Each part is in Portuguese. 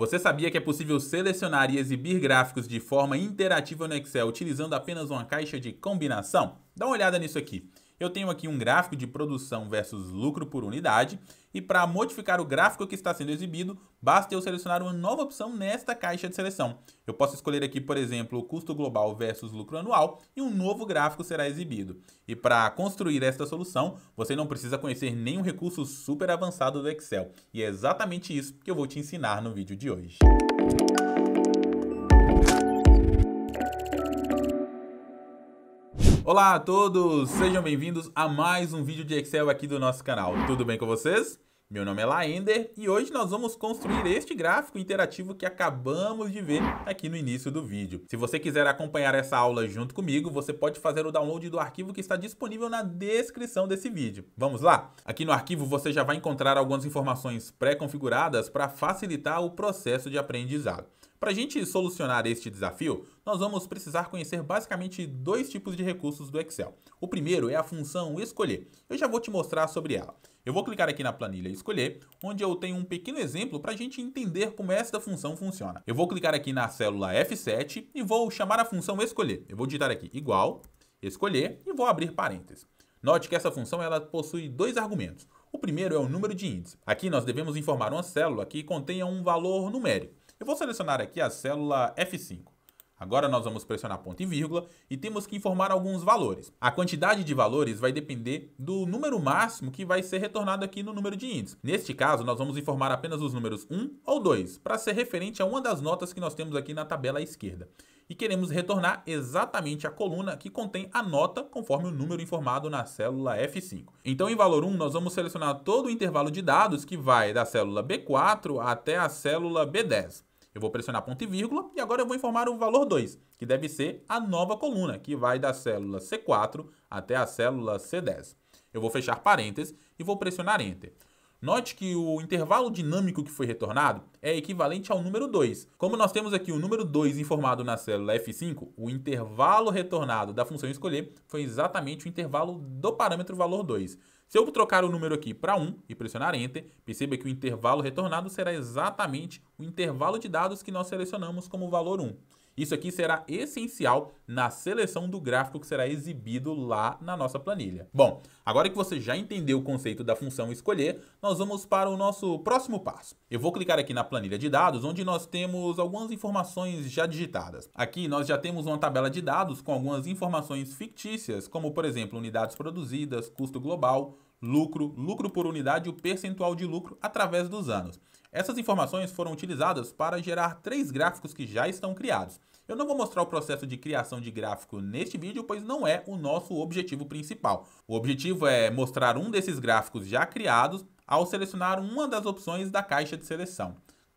Você sabia que é possível selecionar e exibir gráficos de forma interativa no Excel utilizando apenas uma caixa de combinação? Dá uma olhada nisso aqui eu tenho aqui um gráfico de produção versus lucro por unidade e para modificar o gráfico que está sendo exibido, basta eu selecionar uma nova opção nesta caixa de seleção. Eu posso escolher aqui, por exemplo, o custo global versus lucro anual e um novo gráfico será exibido. E para construir esta solução, você não precisa conhecer nenhum recurso super avançado do Excel. E é exatamente isso que eu vou te ensinar no vídeo de hoje. Música Olá a todos, sejam bem-vindos a mais um vídeo de Excel aqui do nosso canal. Tudo bem com vocês? Meu nome é Laender e hoje nós vamos construir este gráfico interativo que acabamos de ver aqui no início do vídeo. Se você quiser acompanhar essa aula junto comigo, você pode fazer o download do arquivo que está disponível na descrição desse vídeo. Vamos lá? Aqui no arquivo você já vai encontrar algumas informações pré-configuradas para facilitar o processo de aprendizado. Para a gente solucionar este desafio, nós vamos precisar conhecer basicamente dois tipos de recursos do Excel. O primeiro é a função escolher. Eu já vou te mostrar sobre ela. Eu vou clicar aqui na planilha e escolher, onde eu tenho um pequeno exemplo para a gente entender como esta função funciona. Eu vou clicar aqui na célula F7 e vou chamar a função escolher. Eu vou digitar aqui igual, escolher e vou abrir parênteses. Note que essa função ela possui dois argumentos. O primeiro é o número de índice. Aqui nós devemos informar uma célula que contenha um valor numérico. Eu vou selecionar aqui a célula F5. Agora nós vamos pressionar ponto e vírgula e temos que informar alguns valores. A quantidade de valores vai depender do número máximo que vai ser retornado aqui no número de índices. Neste caso, nós vamos informar apenas os números 1 ou 2, para ser referente a uma das notas que nós temos aqui na tabela à esquerda. E queremos retornar exatamente a coluna que contém a nota conforme o número informado na célula F5. Então, em valor 1, nós vamos selecionar todo o intervalo de dados que vai da célula B4 até a célula B10. Eu vou pressionar ponto e vírgula e agora eu vou informar o valor 2, que deve ser a nova coluna, que vai da célula C4 até a célula C10. Eu vou fechar parênteses e vou pressionar Enter. Note que o intervalo dinâmico que foi retornado é equivalente ao número 2. Como nós temos aqui o número 2 informado na célula F5, o intervalo retornado da função escolher foi exatamente o intervalo do parâmetro valor 2. Se eu trocar o número aqui para 1 e pressionar Enter, perceba que o intervalo retornado será exatamente o intervalo de dados que nós selecionamos como valor 1. Isso aqui será essencial na seleção do gráfico que será exibido lá na nossa planilha. Bom, agora que você já entendeu o conceito da função escolher, nós vamos para o nosso próximo passo. Eu vou clicar aqui na planilha de dados, onde nós temos algumas informações já digitadas. Aqui nós já temos uma tabela de dados com algumas informações fictícias, como por exemplo, unidades produzidas, custo global, lucro, lucro por unidade e o percentual de lucro através dos anos. Essas informações foram utilizadas para gerar três gráficos que já estão criados. Eu não vou mostrar o processo de criação de gráfico neste vídeo, pois não é o nosso objetivo principal. O objetivo é mostrar um desses gráficos já criados ao selecionar uma das opções da caixa de seleção.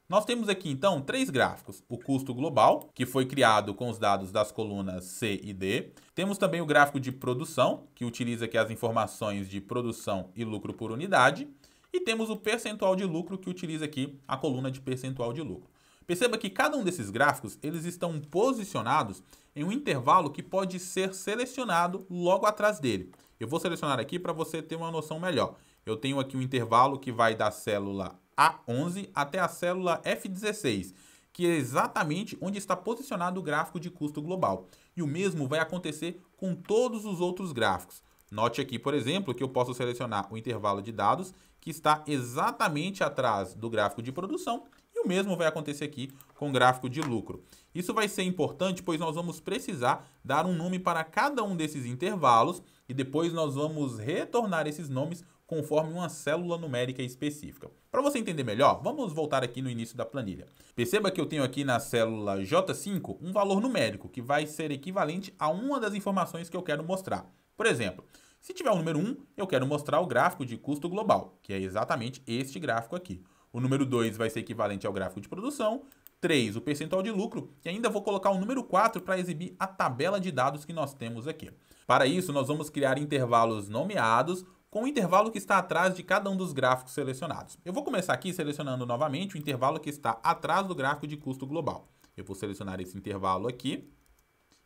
Nós temos aqui então três gráficos: o custo global, que foi criado com os dados das colunas C e D. Temos também o gráfico de produção, que utiliza aqui as informações de produção e lucro por unidade. E temos o percentual de lucro, que utiliza aqui a coluna de percentual de lucro. Perceba que cada um desses gráficos, eles estão posicionados em um intervalo que pode ser selecionado logo atrás dele. Eu vou selecionar aqui para você ter uma noção melhor. Eu tenho aqui um intervalo que vai da célula A11 até a célula F16, que é exatamente onde está posicionado o gráfico de custo global. E o mesmo vai acontecer com todos os outros gráficos. Note aqui, por exemplo, que eu posso selecionar o intervalo de dados que está exatamente atrás do gráfico de produção o mesmo vai acontecer aqui com o gráfico de lucro. Isso vai ser importante, pois nós vamos precisar dar um nome para cada um desses intervalos e depois nós vamos retornar esses nomes conforme uma célula numérica específica. Para você entender melhor, vamos voltar aqui no início da planilha. Perceba que eu tenho aqui na célula J5 um valor numérico que vai ser equivalente a uma das informações que eu quero mostrar. Por exemplo, se tiver o número 1, eu quero mostrar o gráfico de custo global, que é exatamente este gráfico aqui. O número 2 vai ser equivalente ao gráfico de produção. 3, o percentual de lucro, e ainda vou colocar o número 4 para exibir a tabela de dados que nós temos aqui. Para isso, nós vamos criar intervalos nomeados com o intervalo que está atrás de cada um dos gráficos selecionados. Eu vou começar aqui selecionando novamente o intervalo que está atrás do gráfico de custo global. Eu vou selecionar esse intervalo aqui.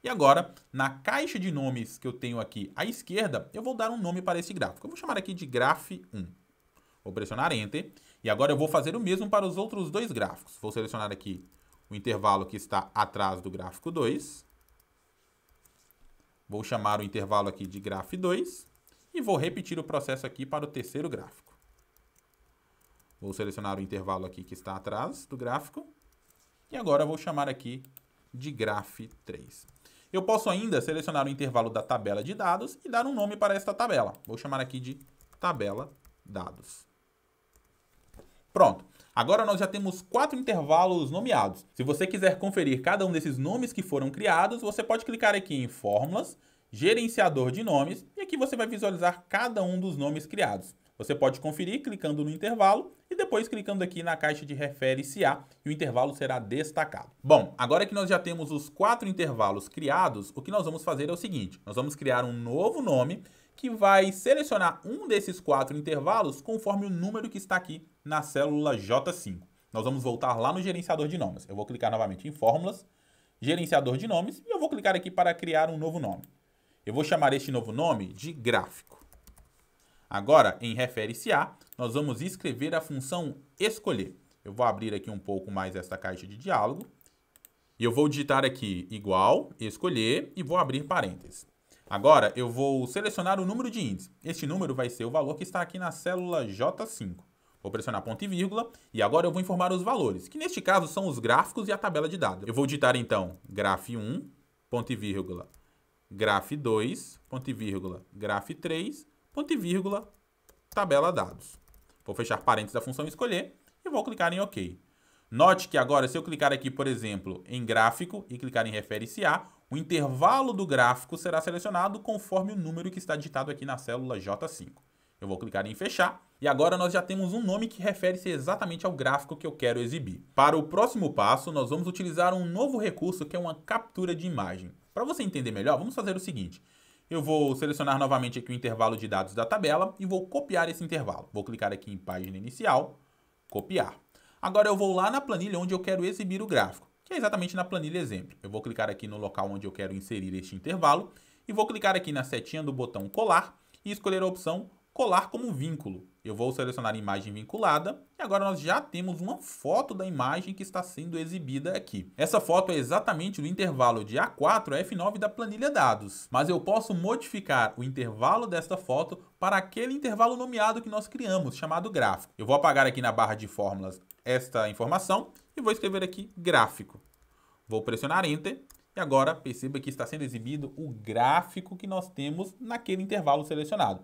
E agora, na caixa de nomes que eu tenho aqui à esquerda, eu vou dar um nome para esse gráfico. Eu vou chamar aqui de graph 1. Vou pressionar Enter e agora eu vou fazer o mesmo para os outros dois gráficos. Vou selecionar aqui o intervalo que está atrás do gráfico 2. Vou chamar o intervalo aqui de gráfico 2 e vou repetir o processo aqui para o terceiro gráfico. Vou selecionar o intervalo aqui que está atrás do gráfico e agora vou chamar aqui de gráfico 3. Eu posso ainda selecionar o intervalo da tabela de dados e dar um nome para esta tabela. Vou chamar aqui de tabela dados. Pronto. Agora nós já temos quatro intervalos nomeados. Se você quiser conferir cada um desses nomes que foram criados, você pode clicar aqui em Fórmulas, Gerenciador de Nomes, e aqui você vai visualizar cada um dos nomes criados. Você pode conferir clicando no intervalo e depois clicando aqui na caixa de refere-se a e o intervalo será destacado. Bom, agora que nós já temos os quatro intervalos criados, o que nós vamos fazer é o seguinte, nós vamos criar um novo nome que vai selecionar um desses quatro intervalos conforme o número que está aqui na célula J5. Nós vamos voltar lá no gerenciador de nomes. Eu vou clicar novamente em fórmulas, gerenciador de nomes e eu vou clicar aqui para criar um novo nome. Eu vou chamar este novo nome de gráfico. Agora, em refere-se a, nós vamos escrever a função escolher. Eu vou abrir aqui um pouco mais esta caixa de diálogo. E eu vou digitar aqui igual, escolher e vou abrir parênteses. Agora, eu vou selecionar o número de índice. Este número vai ser o valor que está aqui na célula J5. Vou pressionar ponto e vírgula e agora eu vou informar os valores, que neste caso são os gráficos e a tabela de dados. Eu vou digitar então graf 1, ponto e vírgula, graf 2, ponto e vírgula, graf 3, ponto e vírgula, tabela dados. Vou fechar parênteses da função escolher e vou clicar em OK. Note que agora, se eu clicar aqui, por exemplo, em gráfico e clicar em refere-se a, o intervalo do gráfico será selecionado conforme o número que está digitado aqui na célula J5. Eu vou clicar em fechar e agora nós já temos um nome que refere-se exatamente ao gráfico que eu quero exibir. Para o próximo passo, nós vamos utilizar um novo recurso que é uma captura de imagem. Para você entender melhor, vamos fazer o seguinte. Eu vou selecionar novamente aqui o intervalo de dados da tabela e vou copiar esse intervalo. Vou clicar aqui em página inicial, copiar. Agora eu vou lá na planilha onde eu quero exibir o gráfico, que é exatamente na planilha exemplo. Eu vou clicar aqui no local onde eu quero inserir este intervalo e vou clicar aqui na setinha do botão colar e escolher a opção colar como vínculo. Eu vou selecionar imagem vinculada e agora nós já temos uma foto da imagem que está sendo exibida aqui. Essa foto é exatamente o intervalo de A4 a F9 da planilha dados, mas eu posso modificar o intervalo desta foto para aquele intervalo nomeado que nós criamos, chamado gráfico. Eu vou apagar aqui na barra de fórmulas esta informação e vou escrever aqui gráfico. Vou pressionar Enter e agora perceba que está sendo exibido o gráfico que nós temos naquele intervalo selecionado.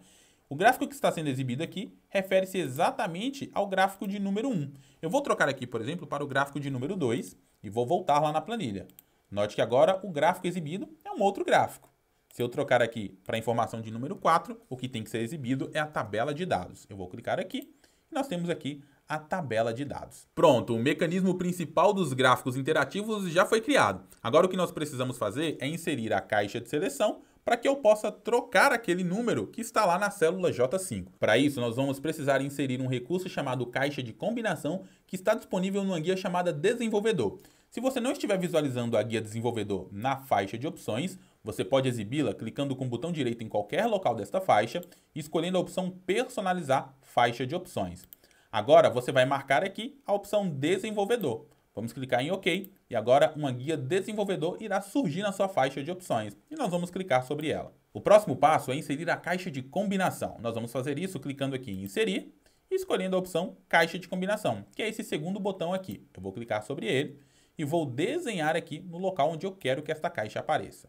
O gráfico que está sendo exibido aqui refere-se exatamente ao gráfico de número 1. Eu vou trocar aqui, por exemplo, para o gráfico de número 2 e vou voltar lá na planilha. Note que agora o gráfico exibido é um outro gráfico. Se eu trocar aqui para a informação de número 4, o que tem que ser exibido é a tabela de dados. Eu vou clicar aqui e nós temos aqui a tabela de dados. Pronto, o mecanismo principal dos gráficos interativos já foi criado. Agora o que nós precisamos fazer é inserir a caixa de seleção para que eu possa trocar aquele número que está lá na célula J5. Para isso, nós vamos precisar inserir um recurso chamado caixa de combinação que está disponível numa guia chamada Desenvolvedor. Se você não estiver visualizando a guia Desenvolvedor na faixa de opções, você pode exibi-la clicando com o botão direito em qualquer local desta faixa e escolhendo a opção Personalizar faixa de opções. Agora você vai marcar aqui a opção Desenvolvedor. Vamos clicar em OK e agora uma guia desenvolvedor irá surgir na sua faixa de opções e nós vamos clicar sobre ela. O próximo passo é inserir a caixa de combinação. Nós vamos fazer isso clicando aqui em inserir e escolhendo a opção caixa de combinação, que é esse segundo botão aqui. Eu vou clicar sobre ele e vou desenhar aqui no local onde eu quero que esta caixa apareça.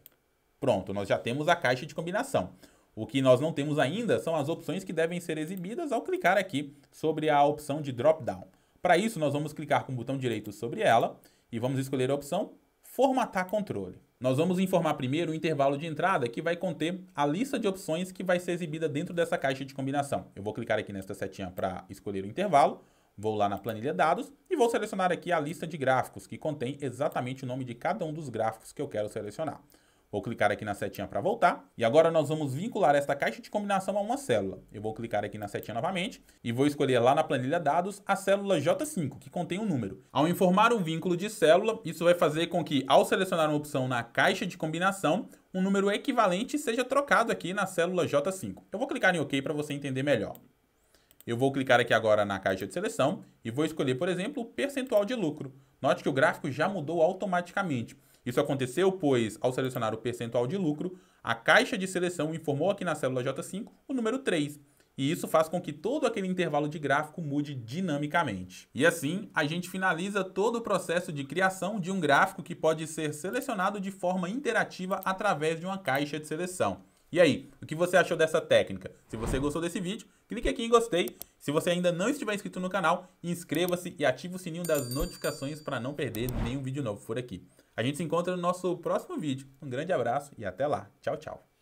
Pronto, nós já temos a caixa de combinação. O que nós não temos ainda são as opções que devem ser exibidas ao clicar aqui sobre a opção de drop-down. Para isso, nós vamos clicar com o botão direito sobre ela e vamos escolher a opção Formatar controle. Nós vamos informar primeiro o intervalo de entrada que vai conter a lista de opções que vai ser exibida dentro dessa caixa de combinação. Eu vou clicar aqui nesta setinha para escolher o intervalo, vou lá na planilha dados e vou selecionar aqui a lista de gráficos que contém exatamente o nome de cada um dos gráficos que eu quero selecionar. Vou clicar aqui na setinha para voltar. E agora nós vamos vincular esta caixa de combinação a uma célula. Eu vou clicar aqui na setinha novamente e vou escolher lá na planilha dados a célula J5, que contém um número. Ao informar o vínculo de célula, isso vai fazer com que, ao selecionar uma opção na caixa de combinação, um número equivalente seja trocado aqui na célula J5. Eu vou clicar em OK para você entender melhor. Eu vou clicar aqui agora na caixa de seleção e vou escolher, por exemplo, o percentual de lucro. Note que o gráfico já mudou automaticamente. Isso aconteceu, pois, ao selecionar o percentual de lucro, a caixa de seleção informou aqui na célula J5 o número 3, e isso faz com que todo aquele intervalo de gráfico mude dinamicamente. E assim, a gente finaliza todo o processo de criação de um gráfico que pode ser selecionado de forma interativa através de uma caixa de seleção. E aí, o que você achou dessa técnica? Se você gostou desse vídeo, clique aqui em gostei. Se você ainda não estiver inscrito no canal, inscreva-se e ative o sininho das notificações para não perder nenhum vídeo novo por aqui. A gente se encontra no nosso próximo vídeo. Um grande abraço e até lá. Tchau, tchau.